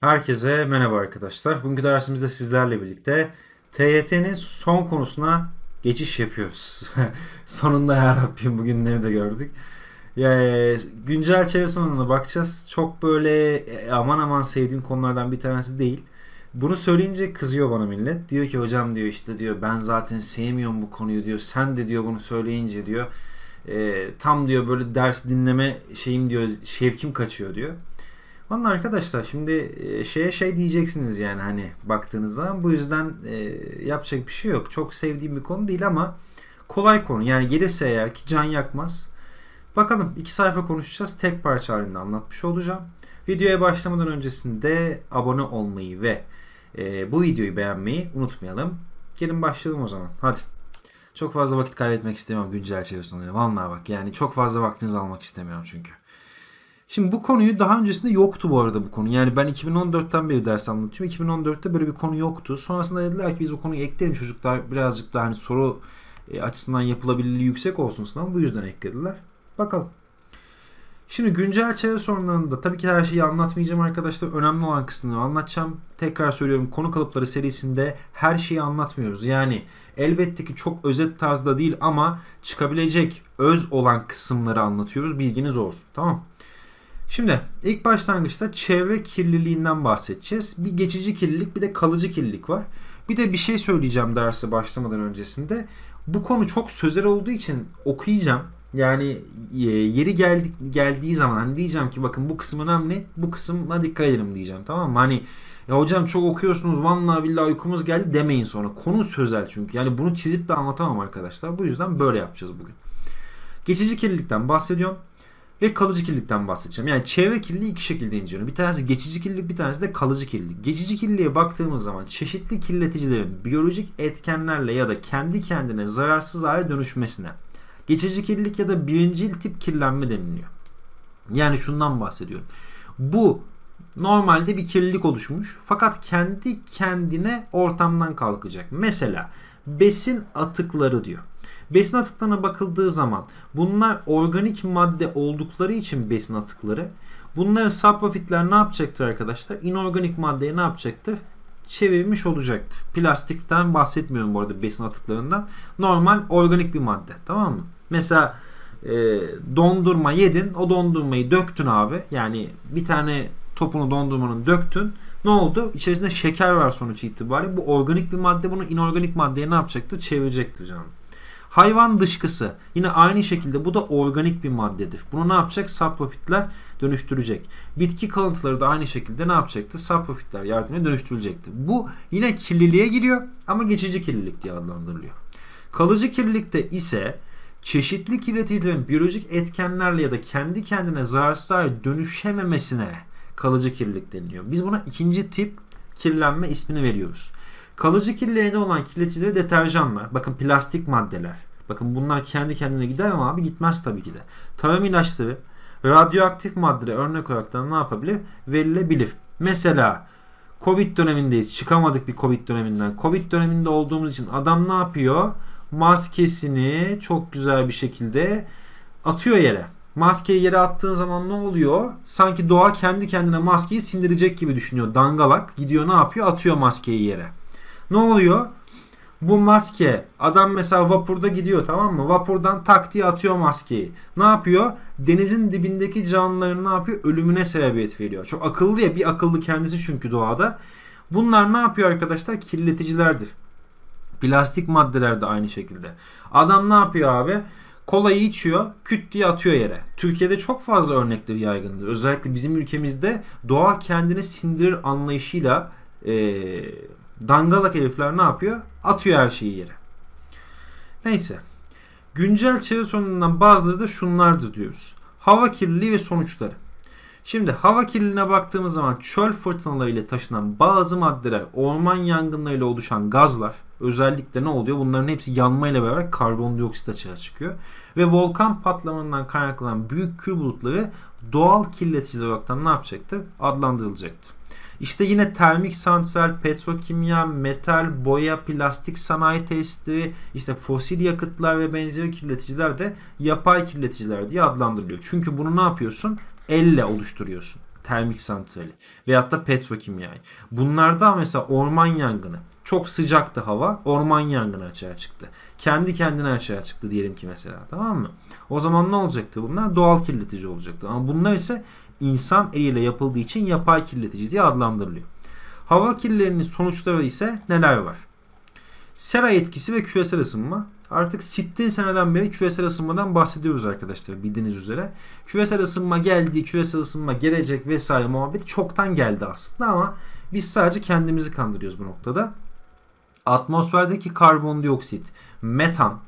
Herkese merhaba arkadaşlar. Bugünkü dersimizde sizlerle birlikte TYT'nin son konusuna geçiş yapıyoruz. Sonunda ya Rabbim bugünleri de gördük. Yani e, güncel çevre sonuna bakacağız. Çok böyle e, aman aman sevdiğim konulardan bir tanesi değil. Bunu söyleyince kızıyor bana millet. Diyor ki hocam diyor işte diyor ben zaten sevmiyorum bu konuyu diyor. Sen de diyor bunu söyleyince diyor. E, tam diyor böyle ders dinleme şeyim diyor şevkim kaçıyor diyor. Valla arkadaşlar şimdi e, şeye şey diyeceksiniz yani hani baktığınız zaman bu yüzden e, yapacak bir şey yok. Çok sevdiğim bir konu değil ama kolay konu. Yani gelirse eğer ki can yakmaz. Bakalım iki sayfa konuşacağız. Tek parça halinde anlatmış olacağım. Videoya başlamadan öncesinde abone olmayı ve e, bu videoyu beğenmeyi unutmayalım. Gelin başlayalım o zaman. Hadi. Çok fazla vakit kaybetmek istemiyorum güncel çevresinde. Vallahi bak yani çok fazla vaktinizi almak istemiyorum çünkü. Şimdi bu konuyu daha öncesinde yoktu bu arada bu konu. Yani ben 2014'ten beri ders anlatıyorum. 2014'te böyle bir konu yoktu. Sonrasında dediler ki biz bu konuyu ekleyelim çocuklar birazcık daha hani soru e, açısından yapılabilirliği yüksek olsun sınav. Bu yüzden eklediler. Bakalım. Şimdi güncel çevre sorunlarında tabii ki her şeyi anlatmayacağım arkadaşlar. Önemli olan kısmını anlatacağım. Tekrar söylüyorum konu kalıpları serisinde her şeyi anlatmıyoruz. Yani elbette ki çok özet tarzda değil ama çıkabilecek öz olan kısımları anlatıyoruz. Bilginiz olsun. Tamam Şimdi ilk başlangıçta çevre kirliliğinden bahsedeceğiz. Bir geçici kirlilik bir de kalıcı kirlilik var. Bir de bir şey söyleyeceğim dersi başlamadan öncesinde. Bu konu çok sözel olduğu için okuyacağım. Yani e, yeri geldi, geldiği zaman hani diyeceğim ki bakın bu kısım önemli. Bu kısma dikkat edelim diyeceğim tamam mı? Hani ya hocam çok okuyorsunuz vallahi billahi uykumuz geldi demeyin sonra. Konu sözel çünkü. Yani bunu çizip de anlatamam arkadaşlar. Bu yüzden böyle yapacağız bugün. Geçici kirlilikten bahsediyorum ve kalıcı kirlilikten bahsedeceğim. Yani çevre kirliliği iki şekilde inceliyorum. Bir tanesi geçici kirlilik, bir tanesi de kalıcı kirlilik. Geçici kirliliğe baktığımız zaman çeşitli kirleticilerin biyolojik etkenlerle ya da kendi kendine zararsız hale dönüşmesine geçici kirlilik ya da birincil tip kirlenme deniliyor. Yani şundan bahsediyorum. Bu normalde bir kirlilik oluşmuş fakat kendi kendine ortamdan kalkacak. Mesela besin atıkları diyor. Besin atıklarına bakıldığı zaman bunlar organik madde oldukları için besin atıkları. Bunlar saprofitler ne yapacaktır arkadaşlar? İnorganik maddeye ne yapacaktır? Çevirmiş olacaktır. Plastikten bahsetmiyorum bu arada besin atıklarından. Normal organik bir madde tamam mı? Mesela e, dondurma yedin o dondurmayı döktün abi. Yani bir tane topunu dondurmanın döktün. Ne oldu? İçerisinde şeker var sonuç itibariyle. Bu organik bir madde bunu inorganik maddeye ne yapacaktı? Çevirecekti canım. Hayvan dışkısı yine aynı şekilde bu da organik bir maddedir. Bunu ne yapacak? Saprofitler dönüştürecek. Bitki kalıntıları da aynı şekilde ne yapacaktı? Saprofitler yardımıyla dönüştürülecekti. Bu yine kirliliğe giriyor ama geçici kirlilik diye adlandırılıyor. Kalıcı kirlilikte ise çeşitli kirleticilerin biyolojik etkenlerle ya da kendi kendine zararsız dönüşememesine kalıcı kirlilik deniliyor. Biz buna ikinci tip kirlenme ismini veriyoruz. Kalıcı kirliliğine olan kirleticileri deterjanlar, bakın plastik maddeler, bakın bunlar kendi kendine gider mi abi? Gitmez tabii ki de. Tarım ilaçları, radyoaktif maddeler örnek olarak da ne yapabilir? Verilebilir. Mesela Covid dönemindeyiz. Çıkamadık bir Covid döneminden. Covid döneminde olduğumuz için adam ne yapıyor? Maskesini çok güzel bir şekilde atıyor yere. Maskeyi yere attığın zaman ne oluyor? Sanki doğa kendi kendine maskeyi sindirecek gibi düşünüyor. Dangalak gidiyor ne yapıyor? Atıyor maskeyi yere. Ne oluyor? Bu maske adam mesela vapurda gidiyor tamam mı? Vapurdan tak diye atıyor maskeyi. Ne yapıyor? Denizin dibindeki canlıların ne yapıyor? Ölümüne sebebiyet veriyor. Çok akıllı ya bir akıllı kendisi çünkü doğada. Bunlar ne yapıyor arkadaşlar? Kirleticilerdir. Plastik maddeler de aynı şekilde. Adam ne yapıyor abi? kolayı içiyor, küt diye atıyor yere. Türkiye'de çok fazla örnekleri yaygındır. Özellikle bizim ülkemizde doğa kendini sindirir anlayışıyla e, dangalak herifler ne yapıyor? Atıyor her şeyi yere. Neyse. Güncel çevre sorunundan bazıları da şunlardır diyoruz. Hava kirliliği ve sonuçları. Şimdi hava kirliliğine baktığımız zaman çöl fırtınalarıyla taşınan bazı maddeler, orman yangınlarıyla oluşan gazlar özellikle ne oluyor? Bunların hepsi yanmayla beraber karbondioksit açığa çıkıyor. Ve volkan patlamasından kaynaklanan büyük kül bulutları doğal kirleticiler olarak ne yapacaktı? Adlandırılacaktı. İşte yine termik santral, petrokimya, metal, boya, plastik sanayi tesisleri, işte fosil yakıtlar ve benzeri kirleticiler de yapay kirleticiler diye adlandırılıyor. Çünkü bunu ne yapıyorsun? elle oluşturuyorsun termik santrali veyahut da petrokimyayı. Bunlarda mesela orman yangını çok sıcaktı hava orman yangını açığa çıktı. Kendi kendine açığa çıktı diyelim ki mesela tamam mı? O zaman ne olacaktı bunlar? Doğal kirletici olacaktı. Ama bunlar ise insan eliyle yapıldığı için yapay kirletici diye adlandırılıyor. Hava kirlerinin sonuçları ise neler var? Sera etkisi ve küresel ısınma Artık sittin seneden beri küresel ısınmadan bahsediyoruz arkadaşlar bildiğiniz üzere. Küresel ısınma geldi, küresel ısınma gelecek vesaire muhabbet çoktan geldi aslında ama biz sadece kendimizi kandırıyoruz bu noktada. Atmosferdeki karbondioksit, metan,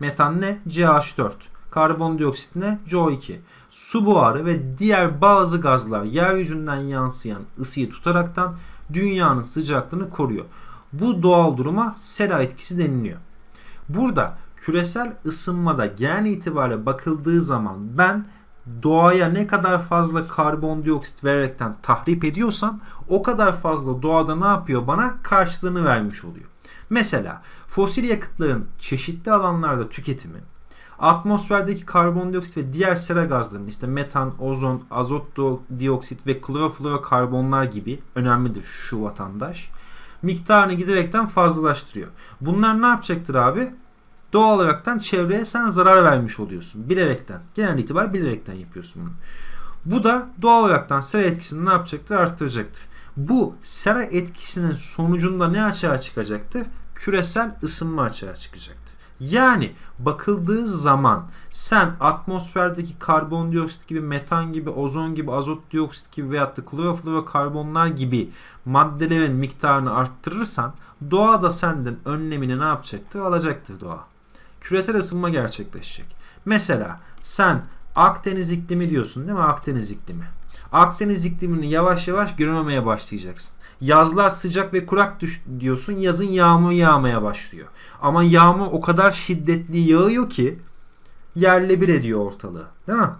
metan ne? CH4. Karbondioksit ne? CO2. Su buharı ve diğer bazı gazlar yeryüzünden yansıyan ısıyı tutaraktan dünyanın sıcaklığını koruyor. Bu doğal duruma sera etkisi deniliyor. Burada küresel ısınmada gen itibariyle bakıldığı zaman ben doğaya ne kadar fazla karbondioksit vererekten tahrip ediyorsam o kadar fazla doğada ne yapıyor bana karşılığını vermiş oluyor. Mesela fosil yakıtların çeşitli alanlarda tüketimi atmosferdeki karbondioksit ve diğer sera gazlarının işte metan, ozon, azot dioksit ve kloroflorokarbonlar gibi önemlidir şu vatandaş miktarını giderekten fazlalaştırıyor. Bunlar ne yapacaktır abi? Doğal olaraktan çevreye sen zarar vermiş oluyorsun. Bilerekten. Genel itibar bilerekten yapıyorsun bunu. Bu da doğal olaraktan sera etkisini ne yapacaktır? Arttıracaktır. Bu sera etkisinin sonucunda ne açığa çıkacaktır? Küresel ısınma açığa çıkacaktır. Yani bakıldığı zaman sen atmosferdeki karbondioksit gibi, metan gibi, ozon gibi, azot dioksit gibi veyahut da karbonlar gibi maddelerin miktarını arttırırsan doğa da senden önlemini ne yapacaktır? Alacaktır doğa. Küresel ısınma gerçekleşecek. Mesela sen Akdeniz iklimi diyorsun değil mi? Akdeniz iklimi. Akdeniz iklimini yavaş yavaş görmemeye başlayacaksın. Yazlar sıcak ve kurak düş diyorsun. Yazın yağmur yağmaya başlıyor. Ama yağmur o kadar şiddetli yağıyor ki yerle bir ediyor ortalığı. Değil mi?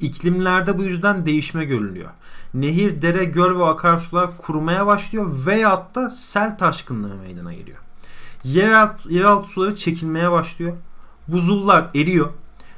İklimlerde bu yüzden değişme görülüyor. Nehir, dere, göl ve akarsular kurumaya başlıyor veyahut da sel taşkınlığı meydana geliyor. Yeraltı, yeraltı suları çekilmeye başlıyor. Buzullar eriyor.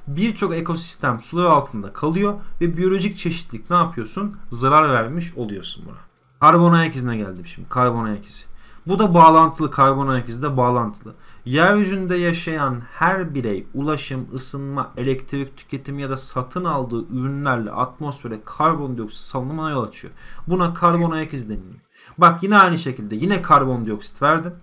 Birçok ekosistem sular altında kalıyor ve biyolojik çeşitlilik ne yapıyorsun? Zarar vermiş oluyorsun buna. Karbon ayak izine geldim şimdi. Karbon ayak izi. Bu da bağlantılı. Karbon ayak izi de bağlantılı. Yeryüzünde yaşayan her birey ulaşım, ısınma, elektrik tüketimi ya da satın aldığı ürünlerle atmosfere karbondioksit salınımına yol açıyor. Buna karbon ayak izi deniliyor. Bak yine aynı şekilde yine karbondioksit verdim.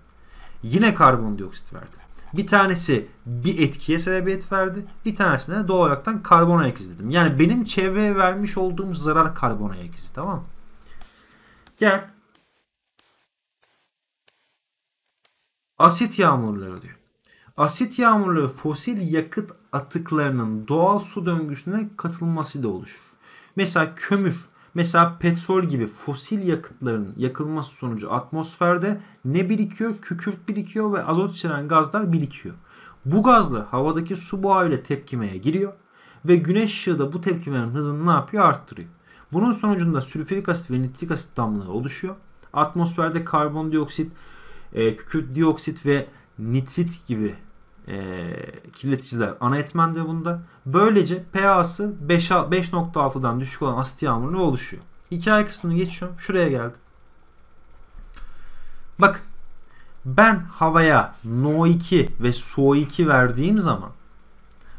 Yine karbondioksit verdim. Bir tanesi bir etkiye sebebiyet verdi. Bir tanesine doğal olaraktan karbon ayak izi dedim. Yani benim çevreye vermiş olduğum zarar karbon ayak izi tamam mı? Gel. Asit yağmurları diyor. Asit yağmurları fosil yakıt atıklarının doğal su döngüsüne katılması da oluşur. Mesela kömür, mesela petrol gibi fosil yakıtların yakılması sonucu atmosferde ne birikiyor? Kükürt birikiyor ve azot içeren gazlar birikiyor. Bu gazla havadaki su buharıyla tepkimeye giriyor ve güneş ışığı da bu tepkime'nin hızını ne yapıyor? Arttırıyor. Bunun sonucunda sülfürik asit ve nitrik asit damlaları oluşuyor. Atmosferde karbondioksit, e, kükürt dioksit ve nitrit gibi e, kirleticiler ana etmendir bunda. Böylece pH'sı 5.6'dan düşük olan asit yağmurunu oluşuyor. Hikaye kısmını geçiyorum. Şuraya geldim. Bakın ben havaya NO2 ve SO2 verdiğim zaman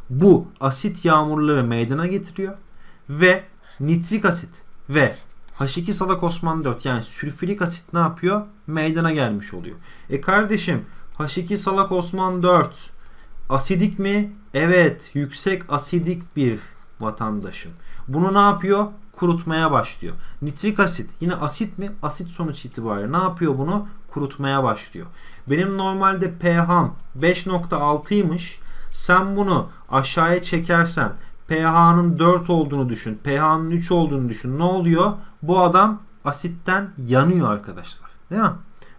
bu asit yağmurları meydana getiriyor ve nitrik asit ve H2 salak Osman 4 yani sülfürik asit ne yapıyor? Meydana gelmiş oluyor. E kardeşim H2 salak Osman 4 asidik mi? Evet yüksek asidik bir vatandaşım. Bunu ne yapıyor? Kurutmaya başlıyor. Nitrik asit yine asit mi? Asit sonuç itibariyle ne yapıyor bunu? Kurutmaya başlıyor. Benim normalde pH'm 5.6'ymış. Sen bunu aşağıya çekersen pH'nın 4 olduğunu düşün. pH'nın 3 olduğunu düşün. Ne oluyor? Bu adam asitten yanıyor arkadaşlar. Değil mi?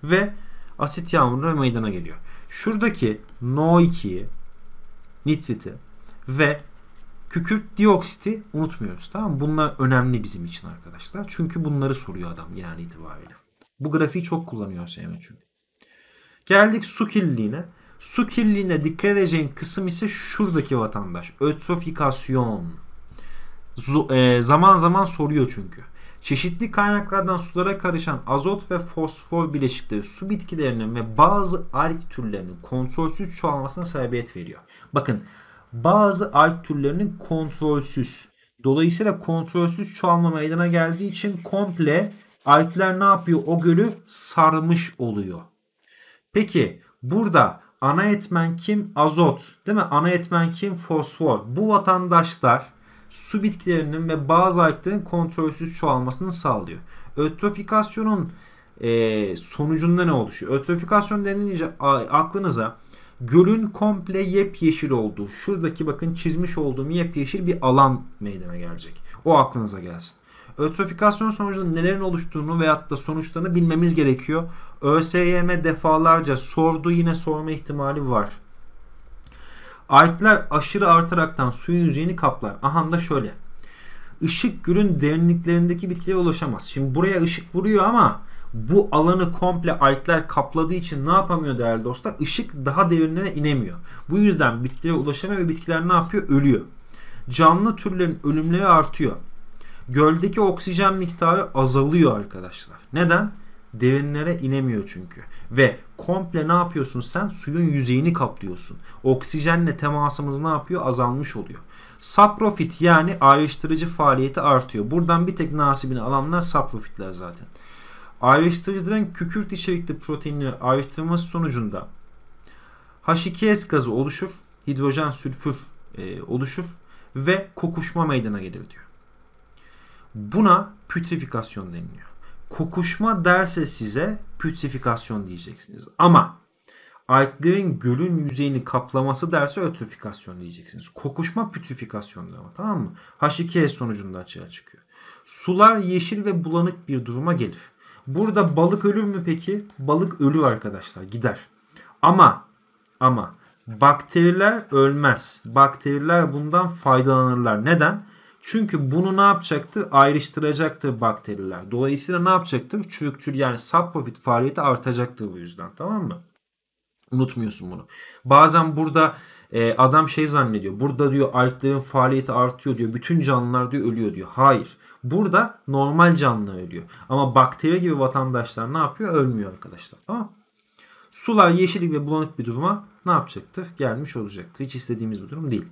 Ve asit yağmuru meydana geliyor. Şuradaki NO2'yi, nitriti ve kükürt dioksiti unutmuyoruz. Tamam mı? Bunlar önemli bizim için arkadaşlar. Çünkü bunları soruyor adam genel itibariyle. Bu grafiği çok kullanıyor Hüseyin çünkü. Geldik su kirliliğine. Su kirliliğine dikkat edeceğin kısım ise şuradaki vatandaş. Ötrofikasyon. Z- e, zaman zaman soruyor çünkü. Çeşitli kaynaklardan sulara karışan azot ve fosfor bileşikleri su bitkilerinin ve bazı alg türlerinin kontrolsüz çoğalmasına sebebiyet veriyor. Bakın bazı alg türlerinin kontrolsüz. Dolayısıyla kontrolsüz çoğalma meydana geldiği için komple algler ne yapıyor? O gölü sarmış oluyor. Peki burada Ana etmen kim? Azot. Değil mi? Ana etmen kim? Fosfor. Bu vatandaşlar su bitkilerinin ve bazı aygıtların kontrolsüz çoğalmasını sağlıyor. Ötrofikasyonun e, sonucunda ne oluşuyor? Ötrofikasyon denilince aklınıza gölün komple yepyeşil olduğu, şuradaki bakın çizmiş olduğum yepyeşil bir alan meydana gelecek. O aklınıza gelsin. Ötrofikasyon sonucunda nelerin oluştuğunu veyahut da sonuçlarını bilmemiz gerekiyor. ÖSYM defalarca sordu yine sorma ihtimali var. Artlar aşırı artaraktan suyun yüzeyini kaplar. Aha, da şöyle. Işık gölün derinliklerindeki bitkiye ulaşamaz. Şimdi buraya ışık vuruyor ama bu alanı komple altlar kapladığı için ne yapamıyor değerli dostlar? Işık daha derinlere inemiyor. Bu yüzden bitkilere ulaşamıyor ve bitkiler ne yapıyor? Ölüyor. Canlı türlerin ölümleri artıyor göldeki oksijen miktarı azalıyor arkadaşlar. Neden? Derinlere inemiyor çünkü. Ve komple ne yapıyorsun sen? Suyun yüzeyini kaplıyorsun. Oksijenle temasımız ne yapıyor? Azalmış oluyor. Saprofit yani ayrıştırıcı faaliyeti artıyor. Buradan bir tek nasibini alanlar saprofitler zaten. Ayrıştırıcıların kükürt içerikli proteinleri ayrıştırması sonucunda H2S gazı oluşur. Hidrojen sülfür e, oluşur ve kokuşma meydana gelir diyor. Buna pütrifikasyon deniliyor. Kokuşma derse size pütrifikasyon diyeceksiniz. Ama alglerin gölün yüzeyini kaplaması derse ötrifikasyon diyeceksiniz. Kokuşma pütrifikasyon ama tamam mı? H2S e sonucunda açığa çıkıyor. Sular yeşil ve bulanık bir duruma gelir. Burada balık ölür mü peki? Balık ölür arkadaşlar gider. Ama ama bakteriler ölmez. Bakteriler bundan faydalanırlar. Neden? Çünkü bunu ne yapacaktı, ayrıştıracaktı bakteriler. Dolayısıyla ne yapacaktır? Çürükçül yani subprofit faaliyeti artacaktı bu yüzden tamam mı? Unutmuyorsun bunu. Bazen burada e, adam şey zannediyor. Burada diyor algların faaliyeti artıyor diyor. Bütün canlılar diyor ölüyor diyor. Hayır. Burada normal canlı ölüyor. Ama bakteri gibi vatandaşlar ne yapıyor? Ölmüyor arkadaşlar. Tamam Sular yeşillik ve bulanık bir duruma ne yapacaktır? Gelmiş olacaktır. Hiç istediğimiz bir durum değil.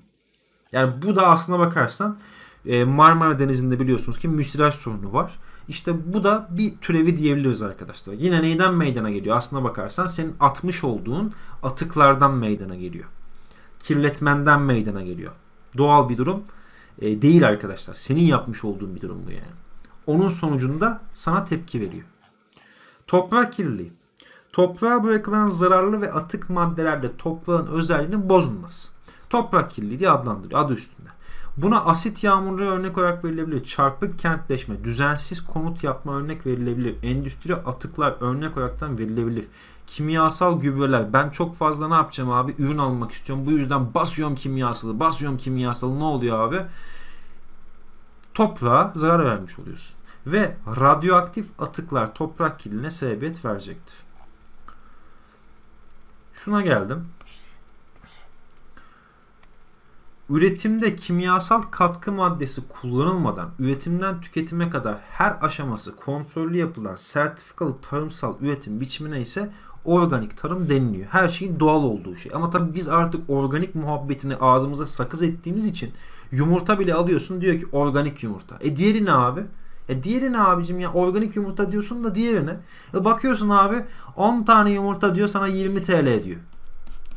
Yani bu da aslına bakarsan e, Marmara Denizi'nde biliyorsunuz ki müsilaj sorunu var. İşte bu da bir türevi diyebiliriz arkadaşlar. Yine neyden meydana geliyor? Aslına bakarsan senin atmış olduğun atıklardan meydana geliyor. Kirletmenden meydana geliyor. Doğal bir durum e, değil arkadaşlar. Senin yapmış olduğun bir durum bu yani. Onun sonucunda sana tepki veriyor. Toprak kirliliği. Toprağa bırakılan zararlı ve atık maddelerde toprağın özelliğinin bozulması. Toprak kirliliği diye adlandırıyor adı üstünde. Buna asit yağmuru örnek olarak verilebilir. Çarpık kentleşme, düzensiz konut yapma örnek verilebilir. Endüstri atıklar örnek olaraktan verilebilir. Kimyasal gübreler. Ben çok fazla ne yapacağım abi? Ürün almak istiyorum. Bu yüzden basıyorum kimyasalı, basıyorum kimyasalı. Ne oluyor abi? Toprağa zarar vermiş oluyorsun. Ve radyoaktif atıklar toprak kirliliğine sebebiyet verecektir. Şuna geldim üretimde kimyasal katkı maddesi kullanılmadan üretimden tüketime kadar her aşaması kontrollü yapılan sertifikalı tarımsal üretim biçimine ise organik tarım deniliyor. Her şeyin doğal olduğu şey. Ama tabii biz artık organik muhabbetini ağzımıza sakız ettiğimiz için yumurta bile alıyorsun diyor ki organik yumurta. E diğeri ne abi? E diğeri ne abicim ya organik yumurta diyorsun da diğerine. E bakıyorsun abi 10 tane yumurta diyor sana 20 TL diyor.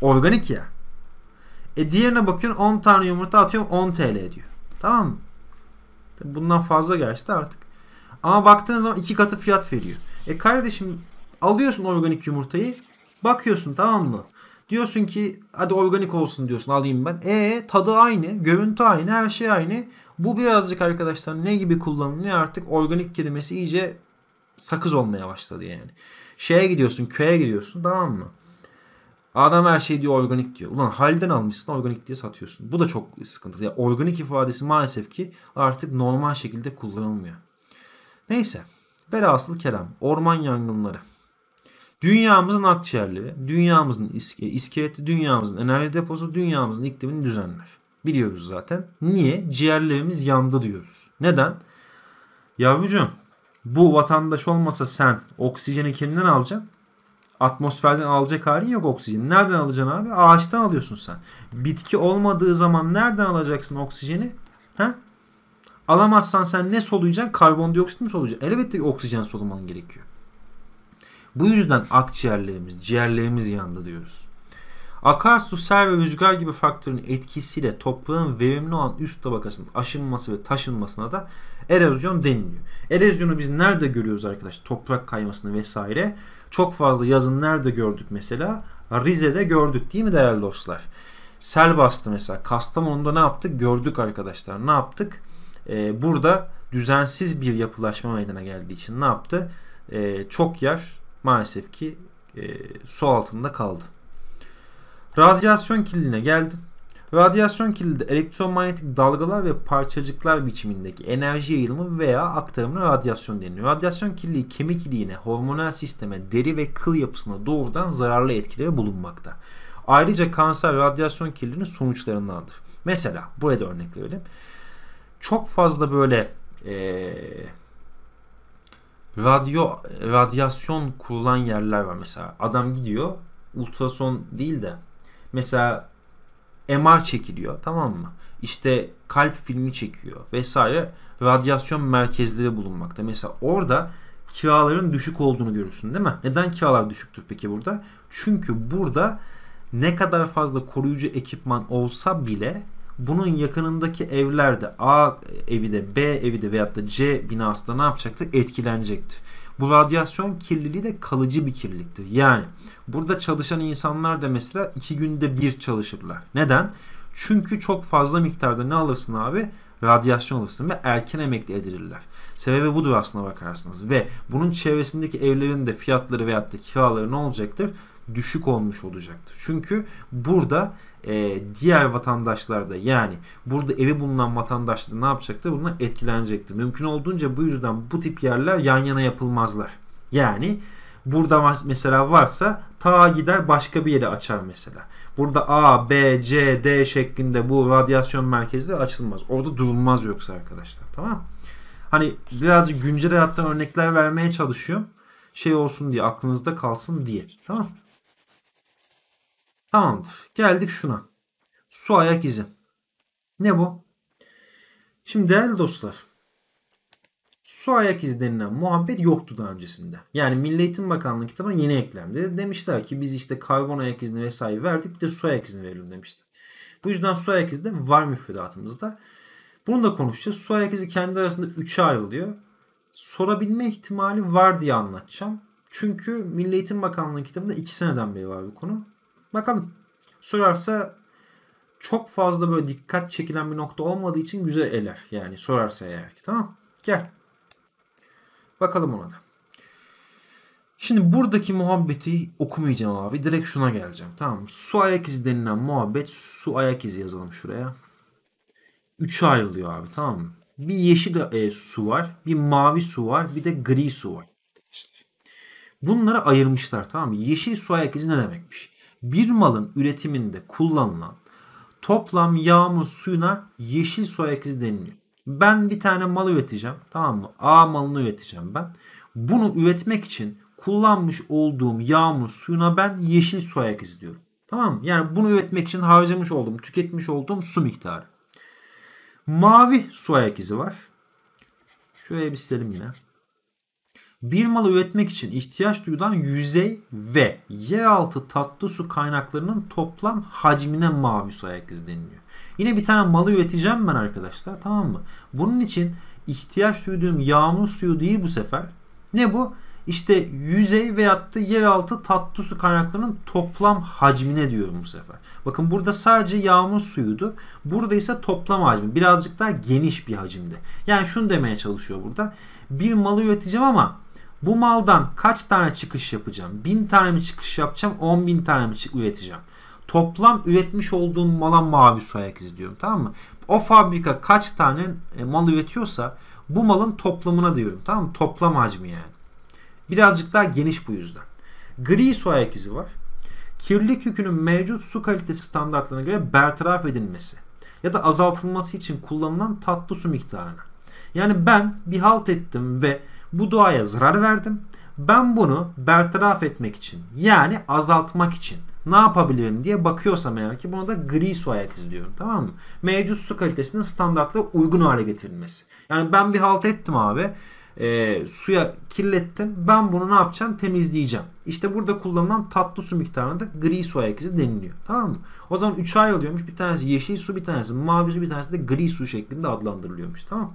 Organik ya. E diğerine bakıyorsun 10 tane yumurta atıyorum 10 TL diyor. Tamam mı? bundan fazla gerçi de artık. Ama baktığın zaman iki katı fiyat veriyor. E kardeşim alıyorsun organik yumurtayı. Bakıyorsun tamam mı? Diyorsun ki hadi organik olsun diyorsun alayım ben. E tadı aynı, görüntü aynı, her şey aynı. Bu birazcık arkadaşlar ne gibi kullanılıyor artık organik kelimesi iyice sakız olmaya başladı yani. Şeye gidiyorsun, köye gidiyorsun tamam mı? Adam her şey diyor organik diyor. Ulan halden almışsın organik diye satıyorsun. Bu da çok sıkıntılı. Yani organik ifadesi maalesef ki artık normal şekilde kullanılmıyor. Neyse. Velhasıl kelam. Orman yangınları. Dünyamızın akciğerleri, dünyamızın iske, iskeleti, dünyamızın enerji deposu, dünyamızın iklimini düzenler. Biliyoruz zaten. Niye? Ciğerlerimiz yandı diyoruz. Neden? Yavrucuğum bu vatandaş olmasa sen oksijeni kimden alacaksın? Atmosferden alacak halin yok oksijen. Nereden alacaksın abi? Ağaçtan alıyorsun sen. Bitki olmadığı zaman nereden alacaksın oksijeni? Ha? Alamazsan sen ne soluyacaksın? Karbondioksit mi soluyacaksın? Elbette oksijen soluman gerekiyor. Bu yüzden akciğerlerimiz, ciğerlerimiz yandı diyoruz. Akarsu, ser ve rüzgar gibi faktörün etkisiyle toprağın verimli olan üst tabakasının aşınması ve taşınmasına da erozyon deniliyor. Erozyonu biz nerede görüyoruz arkadaşlar? Toprak kaymasını vesaire çok fazla yazın nerede gördük mesela? Rize'de gördük değil mi değerli dostlar? Sel bastı mesela. Kastamonu'da ne yaptık? Gördük arkadaşlar. Ne yaptık? Ee, burada düzensiz bir yapılaşma meydana geldiği için ne yaptı? Ee, çok yer maalesef ki e, su altında kaldı. Radyasyon kirliliğine geldim. Radyasyon kilidi elektromanyetik dalgalar ve parçacıklar biçimindeki enerji yayılımı veya aktarımına radyasyon deniyor. Radyasyon kirliliği kemik iliğine, hormonal sisteme, deri ve kıl yapısına doğrudan zararlı etkileri bulunmakta. Ayrıca kanser radyasyon kirliliğinin sonuçlarındandır. Mesela buraya da örnek verelim. Çok fazla böyle ee, radyo radyasyon kurulan yerler var mesela. Adam gidiyor ultrason değil de mesela MR çekiliyor tamam mı? İşte kalp filmi çekiyor vesaire radyasyon merkezleri bulunmakta. Mesela orada kiraların düşük olduğunu görürsün değil mi? Neden kiralar düşüktür peki burada? Çünkü burada ne kadar fazla koruyucu ekipman olsa bile bunun yakınındaki evlerde A evi de B evi de veyahut da C binası da ne yapacaktı? Etkilenecektir. Bu radyasyon kirliliği de kalıcı bir kirliliktir. Yani burada çalışan insanlar da mesela iki günde bir çalışırlar. Neden? Çünkü çok fazla miktarda ne alırsın abi? Radyasyon alırsın ve erken emekli edilirler. Sebebi budur aslına bakarsınız. Ve bunun çevresindeki evlerin de fiyatları veyahut da kiraları ne olacaktır? düşük olmuş olacaktır. Çünkü burada e, diğer vatandaşlarda yani burada evi bulunan vatandaşlar da ne yapacaktır? Bundan etkilenecekti. Mümkün olduğunca bu yüzden bu tip yerler yan yana yapılmazlar. Yani burada mesela varsa ta gider başka bir yere açar mesela. Burada A, B, C, D şeklinde bu radyasyon merkezi açılmaz. Orada durulmaz yoksa arkadaşlar tamam Hani birazcık güncel hayattan örnekler vermeye çalışıyorum. Şey olsun diye aklınızda kalsın diye. Tamam Tamamdır. Geldik şuna. Su ayak izi. Ne bu? Şimdi değerli dostlar. Su ayak izi denilen muhabbet yoktu daha öncesinde. Yani Milli Eğitim Bakanlığı kitabına yeni eklendi. Demişler ki biz işte karbon ayak izini vesaire verdik bir de su ayak izini verelim demişler. Bu yüzden su ayak izi de var müfredatımızda. Bunu da konuşacağız. Su ayak izi kendi arasında 3'e ayrılıyor. Sorabilme ihtimali var diye anlatacağım. Çünkü Milli Eğitim Bakanlığı kitabında 2 seneden beri var bu konu. Bakalım. Sorarsa çok fazla böyle dikkat çekilen bir nokta olmadığı için güzel eler. Yani sorarsa eğer ki tamam. Gel. Bakalım ona da. Şimdi buradaki muhabbeti okumayacağım abi. Direkt şuna geleceğim. Tamam Su ayak izi denilen muhabbet. Su ayak izi yazalım şuraya. Üçe ayrılıyor abi tamam mı? Bir yeşil e, su var. Bir mavi su var. Bir de gri su var. Bunları ayırmışlar tamam mı? Yeşil su ayak izi ne demekmiş? bir malın üretiminde kullanılan toplam yağmur suyuna yeşil soy akısı deniliyor. Ben bir tane mal üreteceğim tamam mı? A malını üreteceğim ben. Bunu üretmek için kullanmış olduğum yağmur suyuna ben yeşil soy akısı diyorum. Tamam mı? Yani bunu üretmek için harcamış olduğum, tüketmiş olduğum su miktarı. Mavi soy akısı var. Şöyle bir silelim yine bir malı üretmek için ihtiyaç duyulan yüzey ve yeraltı tatlı su kaynaklarının toplam hacmine mavi su ayak izi deniliyor. Yine bir tane malı üreteceğim ben arkadaşlar tamam mı? Bunun için ihtiyaç duyduğum yağmur suyu değil bu sefer. Ne bu? İşte yüzey veyahut da yeraltı tatlı su kaynaklarının toplam hacmine diyorum bu sefer. Bakın burada sadece yağmur suyuydu. Burada ise toplam hacmi. Birazcık daha geniş bir hacimde. Yani şunu demeye çalışıyor burada. Bir malı üreteceğim ama bu maldan kaç tane çıkış yapacağım? Bin tane mi çıkış yapacağım? On bin tane mi üreteceğim? Toplam üretmiş olduğum mala mavi su ayak izi diyorum, Tamam mı? O fabrika kaç tane e, mal üretiyorsa bu malın toplamına diyorum. Tamam mı? Toplam hacmi yani. Birazcık daha geniş bu yüzden. Gri su ayak izi var. Kirlilik yükünün mevcut su kalitesi standartlarına göre bertaraf edilmesi ya da azaltılması için kullanılan tatlı su miktarına. Yani ben bir halt ettim ve bu doğaya zarar verdim. Ben bunu bertaraf etmek için yani azaltmak için ne yapabilirim diye bakıyorsam eğer ki buna da gri su ayak diyorum, tamam mı? Mevcut su kalitesinin standartla uygun hale getirilmesi. Yani ben bir halt ettim abi e, suya kirlettim. Ben bunu ne yapacağım? Temizleyeceğim. İşte burada kullanılan tatlı su miktarına da gri su ayak izi deniliyor. Tamam mı? O zaman 3 ay oluyormuş. Bir tanesi yeşil su, bir tanesi mavi su, bir tanesi de gri su şeklinde adlandırılıyormuş. Tamam mı?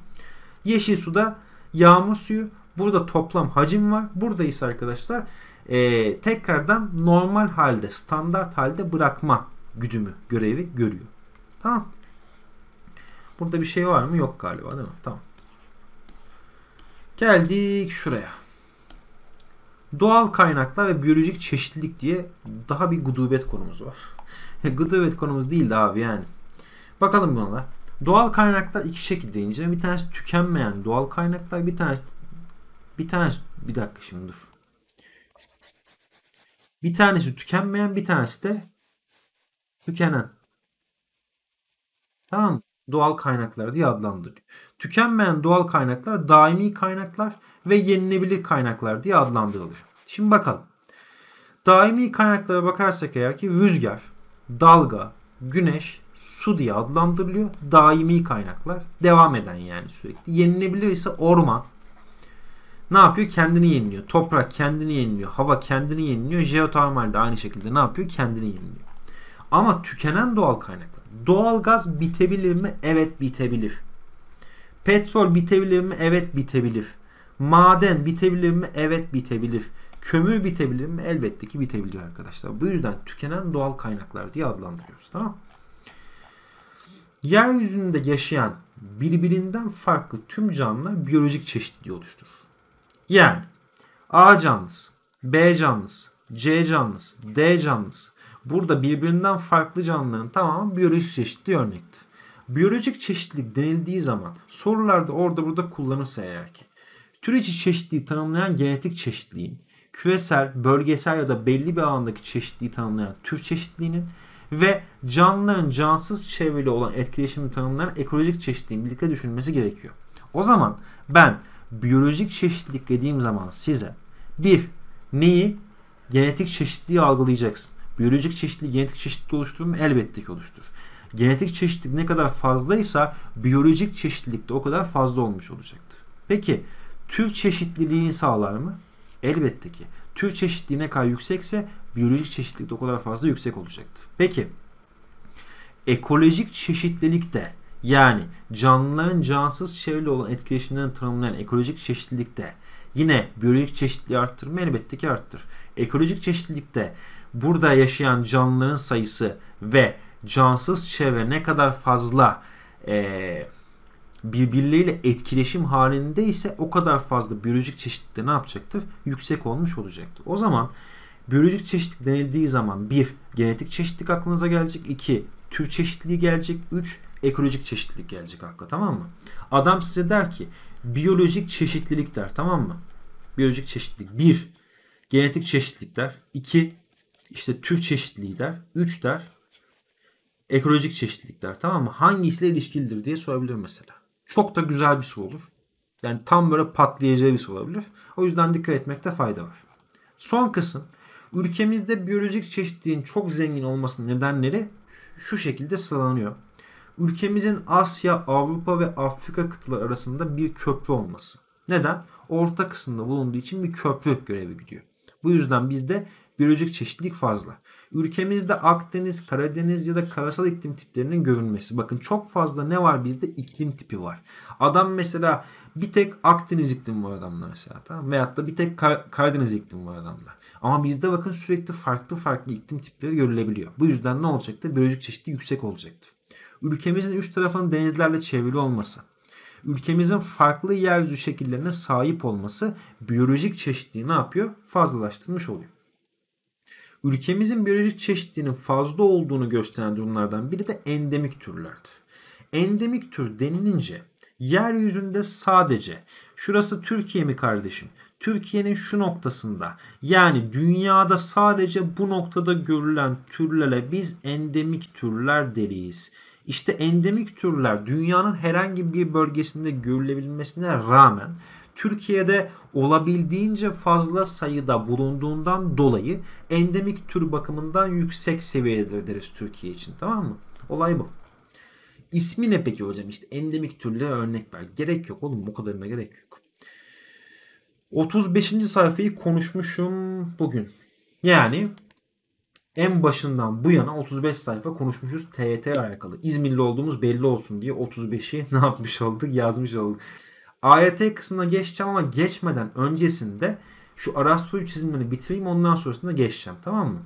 Yeşil su da yağmur suyu, Burada toplam hacim var. Burada ise arkadaşlar e, tekrardan normal halde, standart halde bırakma güdümü, görevi görüyor. Tamam. Burada bir şey var mı? Yok galiba değil mi? Tamam. Geldik şuraya. Doğal kaynaklar ve biyolojik çeşitlilik diye daha bir gudubet konumuz var. gudubet konumuz değil abi yani. Bakalım bunlara. Doğal kaynaklar iki şekilde inceleme. Bir tanesi tükenmeyen doğal kaynaklar, bir tanesi bir tanesi bir dakika şimdi dur. Bir tanesi tükenmeyen bir tanesi de tükenen. Tamam Doğal kaynaklar diye adlandırılıyor. Tükenmeyen doğal kaynaklar daimi kaynaklar ve yenilebilir kaynaklar diye adlandırılıyor. Şimdi bakalım. Daimi kaynaklara bakarsak eğer ki rüzgar, dalga, güneş, su diye adlandırılıyor. Daimi kaynaklar devam eden yani sürekli. Yenilebilir ise orman, ne yapıyor? Kendini yeniliyor. Toprak kendini yeniliyor. Hava kendini yeniliyor. Jeotermal de aynı şekilde ne yapıyor? Kendini yeniliyor. Ama tükenen doğal kaynaklar. Doğal gaz bitebilir mi? Evet bitebilir. Petrol bitebilir mi? Evet bitebilir. Maden bitebilir mi? Evet bitebilir. Kömür bitebilir mi? Elbette ki bitebilir arkadaşlar. Bu yüzden tükenen doğal kaynaklar diye adlandırıyoruz. Tamam mı? Yeryüzünde yaşayan birbirinden farklı tüm canlılar biyolojik çeşitliliği oluşturur. Yani A canlısı, B canlısı, C canlısı, D canlısı. Burada birbirinden farklı canlıların tamamı biyolojik çeşitli örnektir. Biyolojik çeşitlilik denildiği zaman sorularda orada burada kullanırsa eğer ki tür içi çeşitliği tanımlayan genetik çeşitliğin küresel, bölgesel ya da belli bir alandaki çeşitliği tanımlayan tür çeşitliğinin ve canlıların cansız çevreli olan etkileşimi tanımlayan ekolojik çeşitliğin birlikte düşünülmesi gerekiyor. O zaman ben biyolojik çeşitlilik dediğim zaman size bir neyi genetik çeşitliliği algılayacaksın. Biyolojik çeşitlilik genetik çeşitliliği oluşturur mu? Elbette ki oluşturur. Genetik çeşitlilik ne kadar fazlaysa biyolojik çeşitlilik de o kadar fazla olmuş olacaktır. Peki tür çeşitliliğini sağlar mı? Elbette ki. Tür çeşitliliği ne kadar yüksekse biyolojik çeşitlilik de o kadar fazla yüksek olacaktır. Peki ekolojik çeşitlilik de yani canlıların cansız çevreyle olan etkileşimlerini tanımlayan ekolojik çeşitlilikte yine biyolojik çeşitliliği arttırma elbette ki arttır. Ekolojik çeşitlilikte burada yaşayan canlıların sayısı ve cansız çevre ne kadar fazla e, birbirleriyle etkileşim halinde ise o kadar fazla biyolojik çeşitlilikte ne yapacaktır? Yüksek olmuş olacaktır. O zaman biyolojik çeşitlilik denildiği zaman bir Genetik çeşitlilik aklınıza gelecek. iki Tür çeşitliliği gelecek. üç ekolojik çeşitlilik gelecek akla tamam mı? Adam size der ki biyolojik çeşitlilik der tamam mı? Biyolojik çeşitlilik. Bir, genetik çeşitlilik der. İki, işte tür çeşitliliği der. Üç der, ekolojik çeşitlilik der tamam mı? Hangisiyle ilişkilidir diye sorabilir mesela. Çok da güzel bir soru olur. Yani tam böyle patlayacağı bir soru olabilir. O yüzden dikkat etmekte fayda var. Son kısım. Ülkemizde biyolojik çeşitliliğin çok zengin olmasının nedenleri şu şekilde sıralanıyor ülkemizin Asya, Avrupa ve Afrika kıtaları arasında bir köprü olması. Neden? Orta kısımda bulunduğu için bir köprü görevi gidiyor. Bu yüzden bizde biyolojik çeşitlilik fazla. Ülkemizde Akdeniz, Karadeniz ya da karasal iklim tiplerinin görünmesi. Bakın çok fazla ne var bizde? iklim tipi var. Adam mesela bir tek Akdeniz iklimi var adamda mesela tamam Veyahut da bir tek Kar- Karadeniz iklimi var adamda. Ama bizde bakın sürekli farklı farklı iklim tipleri görülebiliyor. Bu yüzden ne olacaktı? Biyolojik çeşitliliği yüksek olacaktı ülkemizin üç tarafının denizlerle çevrili olması, ülkemizin farklı yeryüzü şekillerine sahip olması biyolojik çeşitliği ne yapıyor? Fazlalaştırmış oluyor. Ülkemizin biyolojik çeşitliğinin fazla olduğunu gösteren durumlardan biri de endemik türlerdir. Endemik tür denilince yeryüzünde sadece şurası Türkiye mi kardeşim? Türkiye'nin şu noktasında yani dünyada sadece bu noktada görülen türlere biz endemik türler deriyiz. İşte endemik türler dünyanın herhangi bir bölgesinde görülebilmesine rağmen Türkiye'de olabildiğince fazla sayıda bulunduğundan dolayı endemik tür bakımından yüksek seviyedir deriz Türkiye için tamam mı? Olay bu. İsmi ne peki hocam? İşte endemik türlere örnek ver. Gerek yok oğlum o kadarına gerek yok. 35. sayfayı konuşmuşum bugün. Yani en başından bu yana 35 sayfa konuşmuşuz TYT ile alakalı. İzmirli olduğumuz belli olsun diye 35'i ne yapmış olduk yazmış olduk. AYT kısmına geçeceğim ama geçmeden öncesinde şu Arastoyu çizimlerini bitireyim ondan sonrasında geçeceğim tamam mı?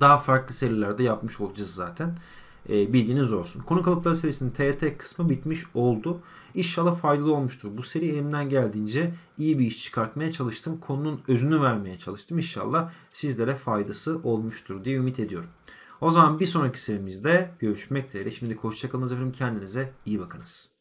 Daha farklı serilerde yapmış olacağız zaten e, bilginiz olsun. Konu kalıpları serisinin TYT kısmı bitmiş oldu. İnşallah faydalı olmuştur. Bu seri elimden geldiğince iyi bir iş çıkartmaya çalıştım. Konunun özünü vermeye çalıştım. İnşallah sizlere faydası olmuştur diye ümit ediyorum. O zaman bir sonraki serimizde görüşmek dileğiyle. Şimdi hoşçakalınız efendim. Kendinize iyi bakınız.